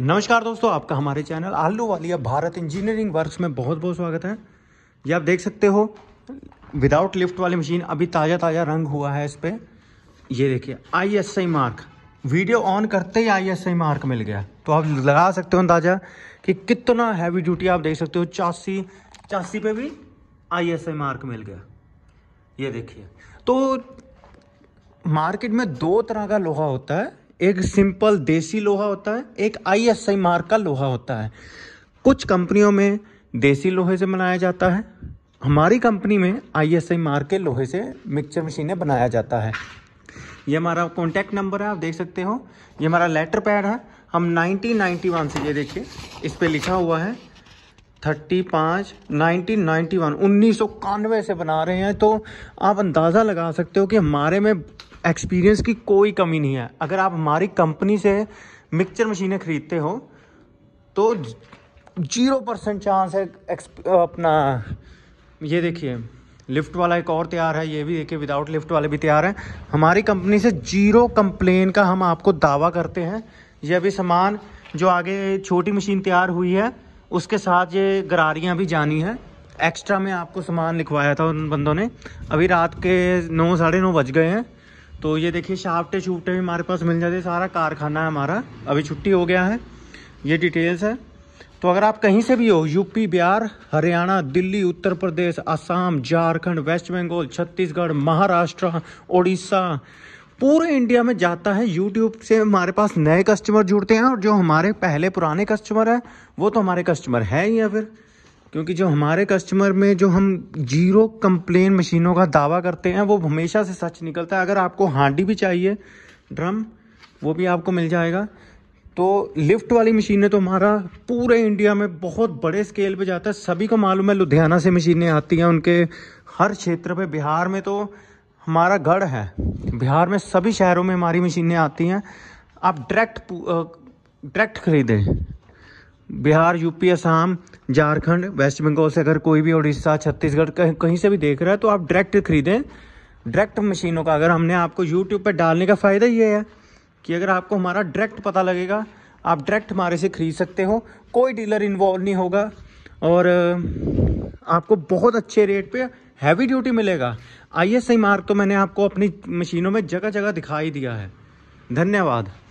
नमस्कार दोस्तों आपका हमारे चैनल आलू वालिया भारत इंजीनियरिंग वर्क्स में बहुत बहुत स्वागत है ये आप देख सकते हो विदाउट लिफ्ट वाली मशीन अभी ताज़ा ताज़ा रंग हुआ है इस पर ये देखिए आईएसआई मार्क वीडियो ऑन करते ही आईएसआई मार्क मिल गया तो आप लगा सकते हो अंदाज़ा कि कितना हैवी ड्यूटी आप देख सकते हो चासी चासी पे भी आई मार्क मिल गया ये देखिए तो मार्केट में दो तरह का लोहा होता है एक सिंपल देसी लोहा होता है एक आईएसआई मार्क का लोहा होता है कुछ कंपनियों में देसी लोहे से बनाया जाता है हमारी कंपनी में आईएसआई मार्क के लोहे से मिक्सचर मशीनें बनाया जाता है ये हमारा कॉन्टैक्ट नंबर है आप देख सकते हो ये हमारा लेटर पैड है हम 1991 से ये देखिए इस पर लिखा हुआ है थर्टी पाँच नाइनटीन नाइन्टी वन उन्नीस सौ इक्यानवे से बना रहे हैं तो आप अंदाज़ा लगा सकते हो कि हमारे में एक्सपीरियंस की कोई कमी नहीं है अगर आप हमारी कंपनी से मिक्सचर मशीनें ख़रीदते हो तो जीरो परसेंट चांस है अपना ये देखिए लिफ्ट वाला एक और तैयार है ये भी देखिए विदाउट लिफ्ट वाले भी तैयार हैं हमारी कंपनी से जीरो कंप्लेन का हम आपको दावा करते हैं ये अभी सामान जो आगे छोटी मशीन तैयार हुई है उसके साथ ये गरारियाँ भी जानी हैं एक्स्ट्रा में आपको सामान लिखवाया था उन बंदों ने अभी रात के नौ साढ़े नौ बज गए हैं तो ये देखिए शाफ्टे शूफ्टे भी हमारे पास मिल जाते सारा कारखाना है हमारा अभी छुट्टी हो गया है ये डिटेल्स है तो अगर आप कहीं से भी हो यूपी बिहार हरियाणा दिल्ली उत्तर प्रदेश असम झारखंड वेस्ट बंगाल छत्तीसगढ़ महाराष्ट्र उड़ीसा पूरे इंडिया में जाता है यूट्यूब से हमारे पास नए कस्टमर जुड़ते हैं और जो हमारे पहले पुराने कस्टमर हैं वो तो हमारे कस्टमर हैं ही या फिर क्योंकि जो हमारे कस्टमर में जो हम जीरो कंप्लेन मशीनों का दावा करते हैं वो हमेशा से सच निकलता है अगर आपको हांडी भी चाहिए ड्रम वो भी आपको मिल जाएगा तो लिफ्ट वाली मशीनें तो हमारा पूरे इंडिया में बहुत बड़े स्केल पे जाता है सभी को मालूम है लुधियाना से मशीनें आती हैं उनके हर क्षेत्र पे बिहार में तो हमारा गढ़ है बिहार में सभी शहरों में हमारी मशीनें आती हैं आप डायरेक्ट डायरेक्ट खरीदें बिहार यूपी असम झारखंड वेस्ट बंगाल से अगर कोई भी उड़ीसा छत्तीसगढ़ कहीं कहीं से भी देख रहा है तो आप डायरेक्ट खरीदें डायरेक्ट मशीनों का अगर हमने आपको यूट्यूब पर डालने का फ़ायदा ये है कि अगर आपको हमारा डायरेक्ट पता लगेगा आप डायरेक्ट हमारे से खरीद सकते हो कोई डीलर इन्वॉल्व नहीं होगा और आपको बहुत अच्छे रेट पे हैवी ड्यूटी मिलेगा आई एस आई मार्क तो मैंने आपको अपनी मशीनों में जगह जगह दिखाई दिया है धन्यवाद